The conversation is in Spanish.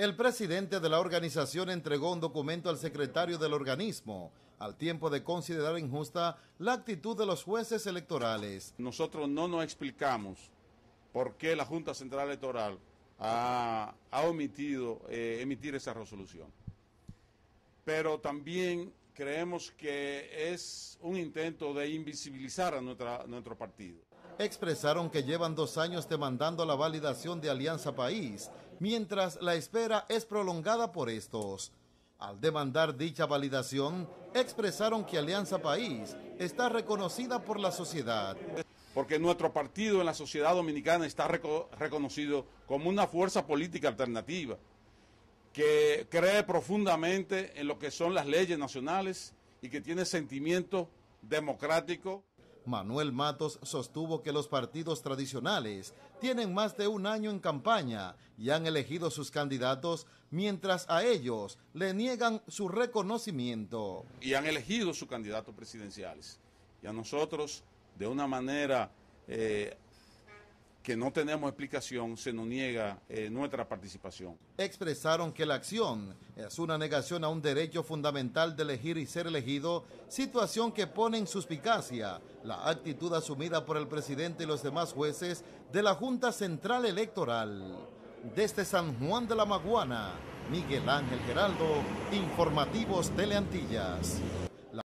El presidente de la organización entregó un documento al secretario del organismo, al tiempo de considerar injusta la actitud de los jueces electorales. Nosotros no nos explicamos por qué la Junta Central Electoral ha, omitido eh, emitir esa resolución. Pero también creemos que es un intento de invisibilizar a nuestro partido. Expresaron que llevan dos años demandando la validación de Alianza País, mientras la espera es prolongada por estos. Al demandar dicha validación, expresaron que Alianza País está reconocida por la sociedad. Porque nuestro partido en la sociedad dominicana está reconocido como una fuerza política alternativa que cree profundamente en lo que son las leyes nacionales y que tiene sentimiento democrático. Manuel Matos sostuvo que los partidos tradicionales tienen más de un año en campaña y han elegido sus candidatos mientras a ellos le niegan su reconocimiento. Y han elegido sus candidatos presidenciales. Y a nosotros, de una manera eh, que no tenemos explicación, se nos niega eh, nuestra participación. Expresaron que la acción es una negación a un derecho fundamental de elegir y ser elegido, situación que pone en suspicacia la actitud asumida por el presidente y los demás jueces de la Junta Central Electoral. Desde San Juan de la Maguana, Miguel Ángel Geraldo, Informativos Teleantillas.